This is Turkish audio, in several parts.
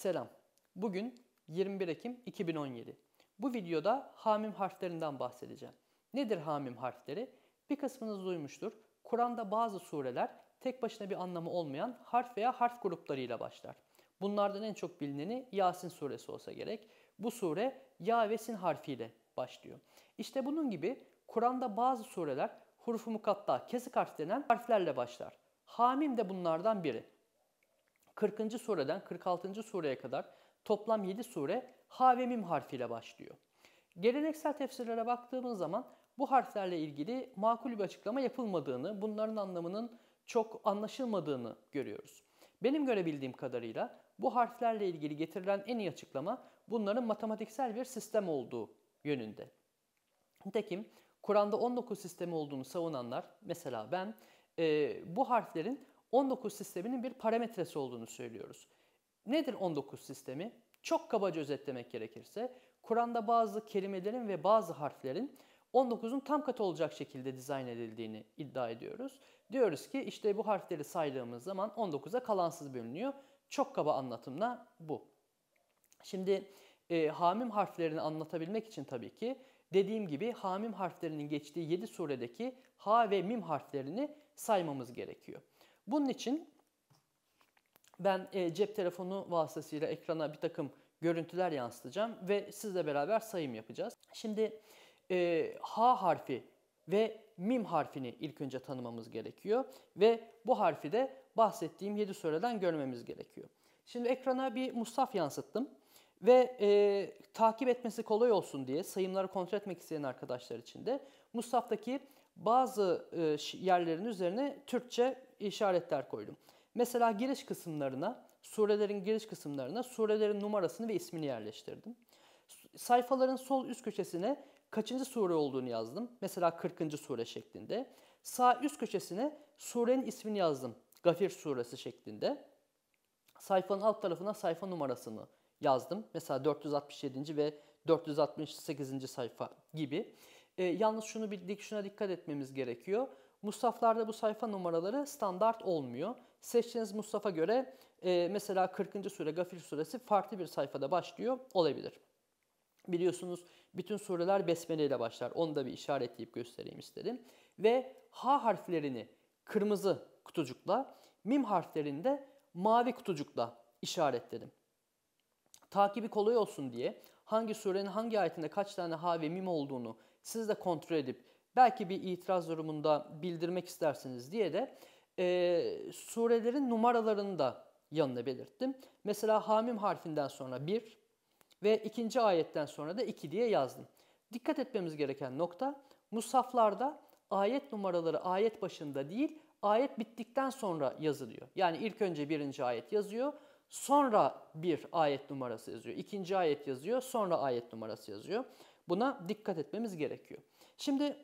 Selam. Bugün 21 Ekim 2017. Bu videoda hamim harflerinden bahsedeceğim. Nedir hamim harfleri? Bir kısmınız duymuştur. Kur'an'da bazı sureler tek başına bir anlamı olmayan harf veya harf gruplarıyla başlar. Bunlardan en çok bilineni Yasin suresi olsa gerek. Bu sure Ya ve Sin harfiyle başlıyor. İşte bunun gibi Kur'an'da bazı sureler hurufu mukatta, kesik harf denen harflerle başlar. Hamim de bunlardan biri. 40. sureden 46. sureye kadar toplam 7 sure ha ve mim harfiyle başlıyor. Geleneksel tefsirlere baktığımız zaman bu harflerle ilgili makul bir açıklama yapılmadığını, bunların anlamının çok anlaşılmadığını görüyoruz. Benim görebildiğim kadarıyla bu harflerle ilgili getirilen en iyi açıklama bunların matematiksel bir sistem olduğu yönünde. Nitekim Kur'an'da 19 sistemi olduğunu savunanlar, mesela ben, e, bu harflerin 19 sisteminin bir parametresi olduğunu söylüyoruz. Nedir 19 sistemi? Çok kabaca özetlemek gerekirse Kur'an'da bazı kelimelerin ve bazı harflerin 19'un tam katı olacak şekilde dizayn edildiğini iddia ediyoruz. Diyoruz ki işte bu harfleri saydığımız zaman 19'a kalansız bölünüyor. Çok kaba anlatımla bu. Şimdi e, hamim harflerini anlatabilmek için tabii ki dediğim gibi hamim harflerinin geçtiği 7 suredeki ha ve mim harflerini saymamız gerekiyor. Bunun için ben e, cep telefonu vasıtasıyla ekrana bir takım görüntüler yansıtacağım ve sizle beraber sayım yapacağız. Şimdi e, H harfi ve mim harfini ilk önce tanımamız gerekiyor ve bu harfi de bahsettiğim 7 süreden görmemiz gerekiyor. Şimdi ekrana bir Mustaf yansıttım ve e, takip etmesi kolay olsun diye sayımları kontrol etmek isteyen arkadaşlar için de Mustaf'taki bazı e, yerlerin üzerine Türkçe işaretler koydum. Mesela giriş kısımlarına, surelerin giriş kısımlarına surelerin numarasını ve ismini yerleştirdim. Sayfaların sol üst köşesine kaçıncı sure olduğunu yazdım. Mesela 40. sure şeklinde. Sağ üst köşesine surenin ismini yazdım. Gafir suresi şeklinde. Sayfanın alt tarafına sayfa numarasını yazdım. Mesela 467. ve 468. sayfa gibi. E, yalnız şunu bildik, şuna dikkat etmemiz gerekiyor. Mustaflarda bu sayfa numaraları standart olmuyor. Seçtiğiniz Mustafa göre e, mesela 40. sure Gafir suresi farklı bir sayfada başlıyor olabilir. Biliyorsunuz bütün sureler besmele ile başlar. Onu da bir işaretleyip göstereyim istedim. Ve H harflerini kırmızı kutucukla, mim harflerini de mavi kutucukla işaretledim. Takibi kolay olsun diye hangi surenin hangi ayetinde kaç tane H ve mim olduğunu siz de kontrol edip belki bir itiraz durumunda bildirmek istersiniz diye de e, surelerin numaralarını da yanına belirttim. Mesela hamim harfinden sonra 1 ve ikinci ayetten sonra da 2 diye yazdım. Dikkat etmemiz gereken nokta musaflarda ayet numaraları ayet başında değil ayet bittikten sonra yazılıyor. Yani ilk önce birinci ayet yazıyor. Sonra bir ayet numarası yazıyor. ikinci ayet yazıyor. Sonra ayet numarası yazıyor. Buna dikkat etmemiz gerekiyor. Şimdi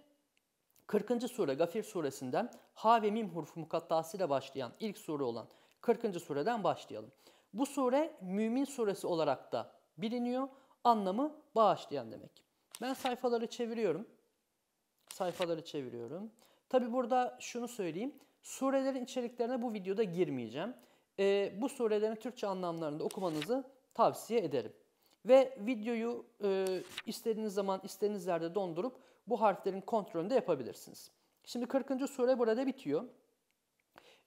40. sure Gafir suresinden ha ve mim hurfu mukattası başlayan ilk sure olan 40. sureden başlayalım. Bu sure Mümin suresi olarak da biliniyor. Anlamı bağışlayan demek. Ben sayfaları çeviriyorum. Sayfaları çeviriyorum. Tabi burada şunu söyleyeyim. Surelerin içeriklerine bu videoda girmeyeceğim. E, bu surelerin Türkçe anlamlarını da okumanızı tavsiye ederim. Ve videoyu e, istediğiniz zaman istediğiniz yerde dondurup bu harflerin kontrolünü de yapabilirsiniz. Şimdi 40. sure burada bitiyor.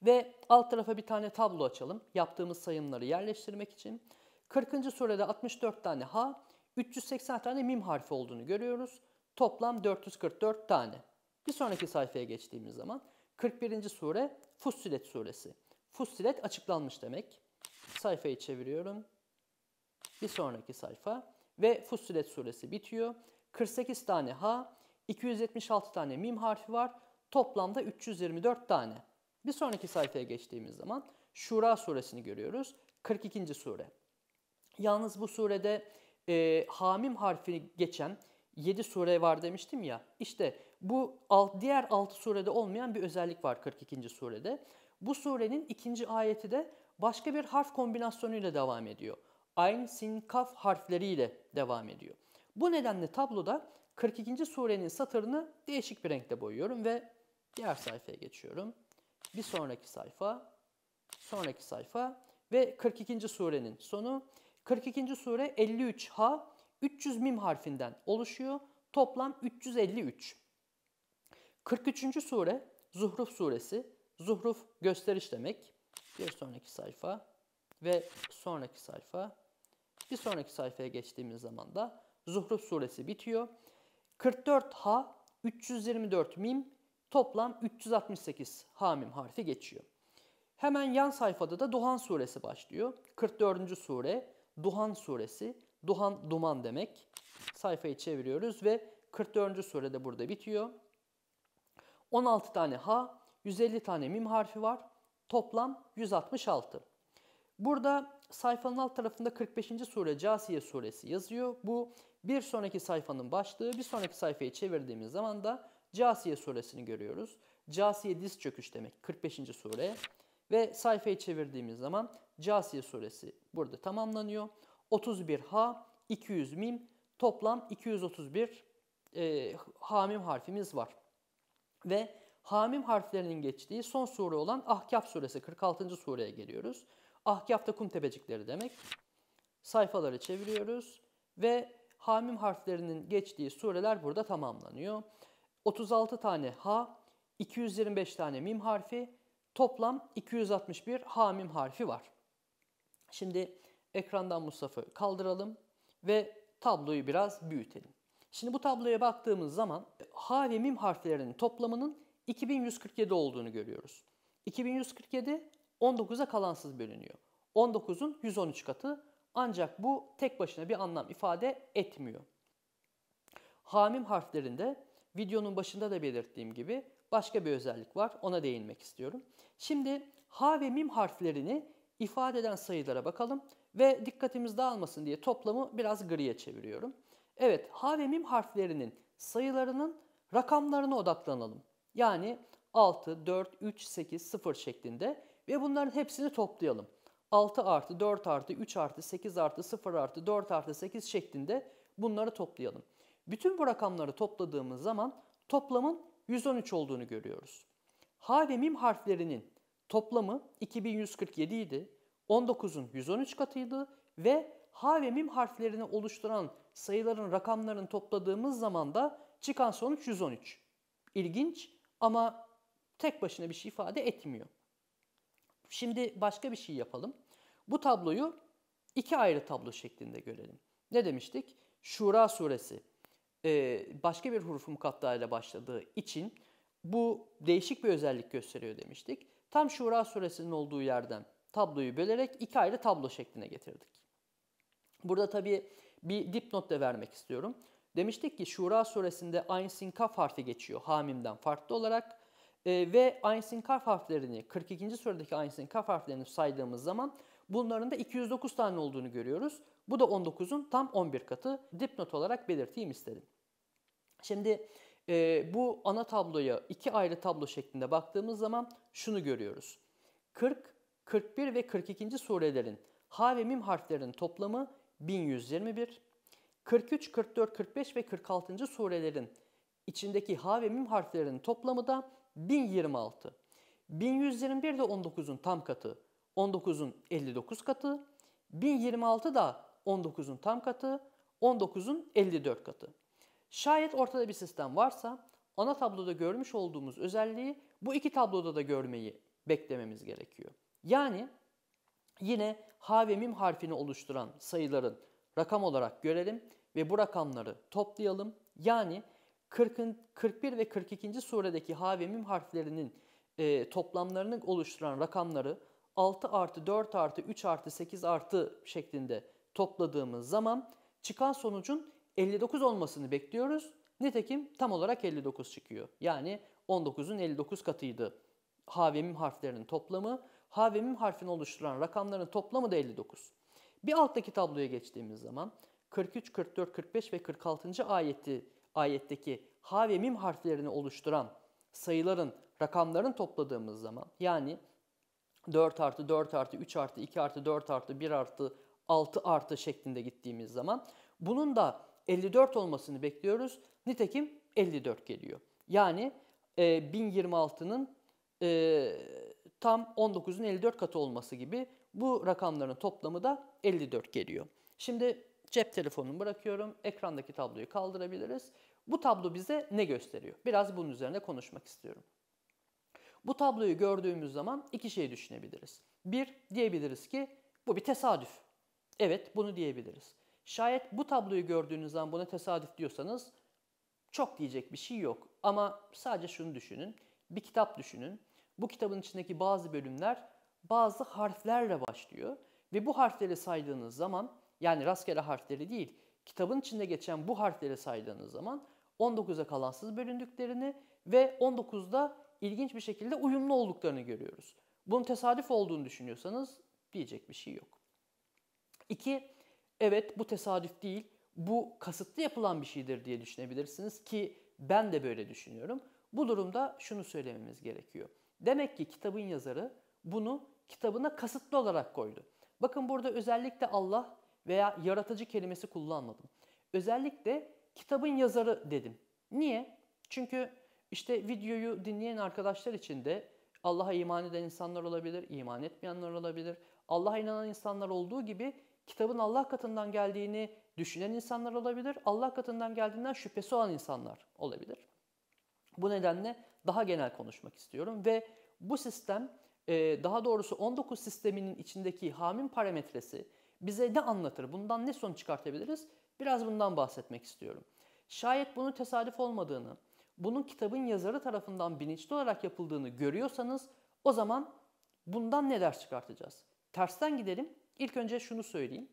Ve alt tarafa bir tane tablo açalım. Yaptığımız sayımları yerleştirmek için. 40. surede 64 tane ha, 380 tane mim harfi olduğunu görüyoruz. Toplam 444 tane. Bir sonraki sayfaya geçtiğimiz zaman 41. sure Fussilet suresi. Fussilet açıklanmış demek. Sayfayı çeviriyorum. Bir sonraki sayfa ve Fussilet suresi bitiyor. 48 tane ha, 276 tane mim harfi var. Toplamda 324 tane. Bir sonraki sayfaya geçtiğimiz zaman Şura suresini görüyoruz. 42. sure. Yalnız bu surede e, hamim harfini geçen 7 sure var demiştim ya. İşte bu alt, diğer 6 surede olmayan bir özellik var 42. surede. Bu surenin ikinci ayeti de başka bir harf kombinasyonuyla devam ediyor. Ayn, sin, kaf harfleriyle devam ediyor. Bu nedenle tabloda 42. surenin satırını değişik bir renkte boyuyorum ve diğer sayfaya geçiyorum. Bir sonraki sayfa, sonraki sayfa ve 42. surenin sonu. 42. sure 53H 300 mim harfinden oluşuyor. Toplam 353. 43. sure Zuhruf suresi. Zuhruf gösteriş demek. Bir sonraki sayfa ve sonraki sayfa. Bir sonraki sayfaya geçtiğimiz zaman da Zuhruf suresi bitiyor. 44 ha, 324 mim, toplam 368 mim harfi geçiyor. Hemen yan sayfada da Duhan suresi başlıyor. 44. sure Duhan suresi. Duhan duman demek. Sayfayı çeviriyoruz ve 44. sure de burada bitiyor. 16 tane ha, 150 tane mim harfi var. Toplam 166. Burada sayfanın alt tarafında 45. sure Casiye suresi yazıyor. Bu bir sonraki sayfanın başlığı. Bir sonraki sayfayı çevirdiğimiz zaman da Casiye suresini görüyoruz. Casiye diz çöküş demek 45. sure. Ve sayfayı çevirdiğimiz zaman Casiye suresi burada tamamlanıyor. 31 ha, 200 mim, toplam 231 e, hamim harfimiz var. Ve hamim harflerinin geçtiği son sure olan Ahkaf suresi 46. sureye geliyoruz. Ahkafta kum tepecikleri demek. Sayfaları çeviriyoruz ve hamim harflerinin geçtiği sureler burada tamamlanıyor. 36 tane ha, 225 tane mim harfi, toplam 261 hamim harfi var. Şimdi ekrandan Mustafa'yı kaldıralım ve tabloyu biraz büyütelim. Şimdi bu tabloya baktığımız zaman ha ve mim harflerinin toplamının 2147 olduğunu görüyoruz. 2147 19'a kalansız bölünüyor. 19'un 113 katı ancak bu tek başına bir anlam ifade etmiyor. Hamim harflerinde videonun başında da belirttiğim gibi başka bir özellik var. Ona değinmek istiyorum. Şimdi H ve Mim harflerini ifade eden sayılara bakalım ve dikkatimiz dağılmasın diye toplamı biraz griye çeviriyorum. Evet, H ve Mim harflerinin sayılarının rakamlarına odaklanalım. Yani 6, 4, 3, 8, 0 şeklinde ve bunların hepsini toplayalım. 6 artı 4 artı 3 artı 8 artı 0 artı 4 artı 8 şeklinde bunları toplayalım. Bütün bu rakamları topladığımız zaman toplamın 113 olduğunu görüyoruz. H ve mim harflerinin toplamı 2147 idi. 19'un 113 katıydı ve H ve mim harflerini oluşturan sayıların rakamlarını topladığımız zaman da çıkan sonuç 113. İlginç ama tek başına bir şey ifade etmiyor. Şimdi başka bir şey yapalım. Bu tabloyu iki ayrı tablo şeklinde görelim. Ne demiştik? Şura suresi e, başka bir huruf mukatta başladığı için bu değişik bir özellik gösteriyor demiştik. Tam Şura suresinin olduğu yerden tabloyu bölerek iki ayrı tablo şekline getirdik. Burada tabii bir dipnot da vermek istiyorum. Demiştik ki Şura suresinde Ayn Sinkaf harfi geçiyor hamimden farklı olarak. E, ve Einstein kaf harflerini 42. sıradaki Einstein kaf harflerini saydığımız zaman bunların da 209 tane olduğunu görüyoruz. Bu da 19'un tam 11 katı dipnot olarak belirteyim istedim. Şimdi e, bu ana tabloya iki ayrı tablo şeklinde baktığımız zaman şunu görüyoruz. 40, 41 ve 42. surelerin H ve mim harflerinin toplamı 1121. 43, 44, 45 ve 46. surelerin İçindeki H ve mim harflerinin toplamı da 1026. 1121 de 19'un tam katı, 19'un 59 katı, 1026 da 19'un tam katı, 19'un 54 katı. Şayet ortada bir sistem varsa ana tabloda görmüş olduğumuz özelliği bu iki tabloda da görmeyi beklememiz gerekiyor. Yani yine H ve M harfini oluşturan sayıların rakam olarak görelim ve bu rakamları toplayalım. Yani 40. 41 ve 42. suredeki ha ve mim harflerinin e, toplamlarını oluşturan rakamları 6 artı 4 artı 3 artı 8 artı şeklinde topladığımız zaman çıkan sonucun 59 olmasını bekliyoruz. Nitekim tam olarak 59 çıkıyor. Yani 19'un 59 katıydı ha ve mim harflerinin toplamı. Ha ve mim harfini oluşturan rakamların toplamı da 59. Bir alttaki tabloya geçtiğimiz zaman 43, 44, 45 ve 46. ayeti ayetteki ha ve mim harflerini oluşturan sayıların rakamların topladığımız zaman yani 4 artı 4 artı 3 artı 2 artı 4 artı 1 artı 6 artı şeklinde gittiğimiz zaman bunun da 54 olmasını bekliyoruz. Nitekim 54 geliyor. Yani e, 1026'nın e, tam 19'un 54 katı olması gibi bu rakamların toplamı da 54 geliyor. Şimdi Cep telefonumu bırakıyorum. Ekrandaki tabloyu kaldırabiliriz. Bu tablo bize ne gösteriyor? Biraz bunun üzerine konuşmak istiyorum. Bu tabloyu gördüğümüz zaman iki şey düşünebiliriz. Bir, diyebiliriz ki bu bir tesadüf. Evet, bunu diyebiliriz. Şayet bu tabloyu gördüğünüz zaman buna tesadüf diyorsanız çok diyecek bir şey yok. Ama sadece şunu düşünün. Bir kitap düşünün. Bu kitabın içindeki bazı bölümler bazı harflerle başlıyor ve bu harfleri saydığınız zaman yani rastgele harfleri değil, kitabın içinde geçen bu harfleri saydığınız zaman 19'a kalansız bölündüklerini ve 19'da ilginç bir şekilde uyumlu olduklarını görüyoruz. Bunun tesadüf olduğunu düşünüyorsanız diyecek bir şey yok. 2. Evet bu tesadüf değil, bu kasıtlı yapılan bir şeydir diye düşünebilirsiniz ki ben de böyle düşünüyorum. Bu durumda şunu söylememiz gerekiyor. Demek ki kitabın yazarı bunu kitabına kasıtlı olarak koydu. Bakın burada özellikle Allah veya yaratıcı kelimesi kullanmadım. Özellikle kitabın yazarı dedim. Niye? Çünkü işte videoyu dinleyen arkadaşlar için de Allah'a iman eden insanlar olabilir, iman etmeyenler olabilir. Allah'a inanan insanlar olduğu gibi kitabın Allah katından geldiğini düşünen insanlar olabilir. Allah katından geldiğinden şüphesi olan insanlar olabilir. Bu nedenle daha genel konuşmak istiyorum ve bu sistem e, daha doğrusu 19 sisteminin içindeki hamim parametresi bize ne anlatır? Bundan ne son çıkartabiliriz? Biraz bundan bahsetmek istiyorum. Şayet bunun tesadüf olmadığını, bunun kitabın yazarı tarafından bilinçli olarak yapıldığını görüyorsanız o zaman bundan ne ders çıkartacağız? Tersten gidelim. İlk önce şunu söyleyeyim.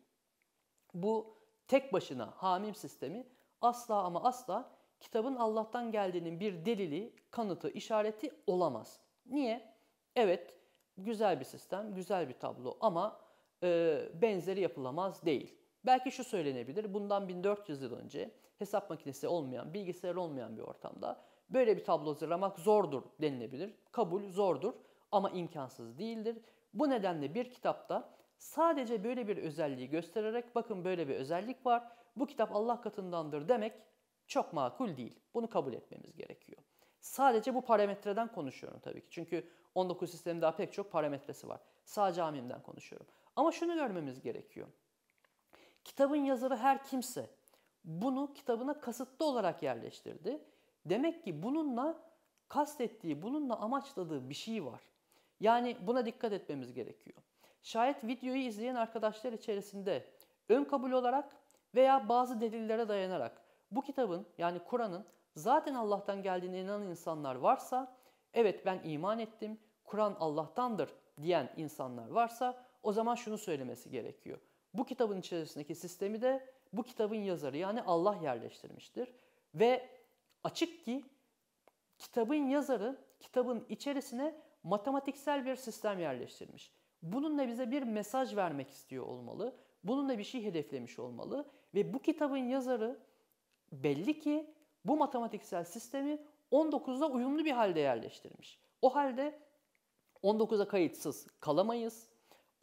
Bu tek başına hamim sistemi asla ama asla kitabın Allah'tan geldiğinin bir delili, kanıtı, işareti olamaz. Niye? Evet, güzel bir sistem, güzel bir tablo ama e, benzeri yapılamaz değil. Belki şu söylenebilir, bundan 1400 yıl önce hesap makinesi olmayan, bilgisayar olmayan bir ortamda böyle bir tablo hazırlamak zordur denilebilir. Kabul zordur ama imkansız değildir. Bu nedenle bir kitapta sadece böyle bir özelliği göstererek bakın böyle bir özellik var, bu kitap Allah katındandır demek çok makul değil. Bunu kabul etmemiz gerekiyor. Sadece bu parametreden konuşuyorum tabii ki. Çünkü 19 sistemin daha pek çok parametresi var. sadece camimden konuşuyorum. Ama şunu görmemiz gerekiyor. Kitabın yazarı her kimse bunu kitabına kasıtlı olarak yerleştirdi. Demek ki bununla kastettiği, bununla amaçladığı bir şey var. Yani buna dikkat etmemiz gerekiyor. Şayet videoyu izleyen arkadaşlar içerisinde ön kabul olarak veya bazı delillere dayanarak bu kitabın yani Kur'an'ın zaten Allah'tan geldiğine inanan insanlar varsa, evet ben iman ettim, Kur'an Allah'tandır diyen insanlar varsa o zaman şunu söylemesi gerekiyor. Bu kitabın içerisindeki sistemi de bu kitabın yazarı yani Allah yerleştirmiştir. Ve açık ki kitabın yazarı kitabın içerisine matematiksel bir sistem yerleştirmiş. Bununla bize bir mesaj vermek istiyor olmalı. Bununla bir şey hedeflemiş olmalı ve bu kitabın yazarı belli ki bu matematiksel sistemi 19'da uyumlu bir halde yerleştirmiş. O halde 19'a kayıtsız kalamayız.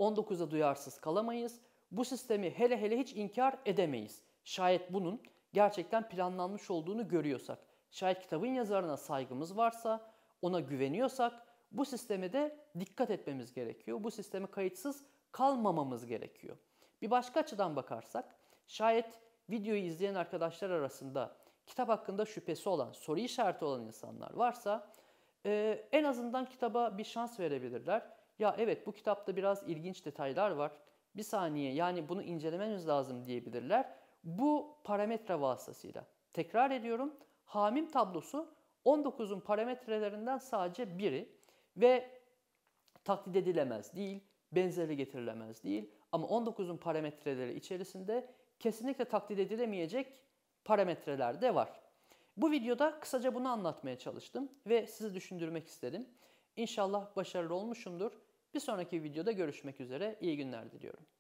19'a duyarsız kalamayız. Bu sistemi hele hele hiç inkar edemeyiz. Şayet bunun gerçekten planlanmış olduğunu görüyorsak, şayet kitabın yazarına saygımız varsa, ona güveniyorsak bu sisteme de dikkat etmemiz gerekiyor. Bu sisteme kayıtsız kalmamamız gerekiyor. Bir başka açıdan bakarsak, şayet videoyu izleyen arkadaşlar arasında kitap hakkında şüphesi olan, soru işareti olan insanlar varsa e, en azından kitaba bir şans verebilirler ya evet bu kitapta biraz ilginç detaylar var. Bir saniye yani bunu incelemeniz lazım diyebilirler. Bu parametre vasıtasıyla. Tekrar ediyorum hamim tablosu 19'un parametrelerinden sadece biri ve taklit edilemez değil, benzeri getirilemez değil ama 19'un parametreleri içerisinde kesinlikle taklit edilemeyecek parametreler de var. Bu videoda kısaca bunu anlatmaya çalıştım ve sizi düşündürmek istedim. İnşallah başarılı olmuşumdur. Bir sonraki videoda görüşmek üzere. İyi günler diliyorum.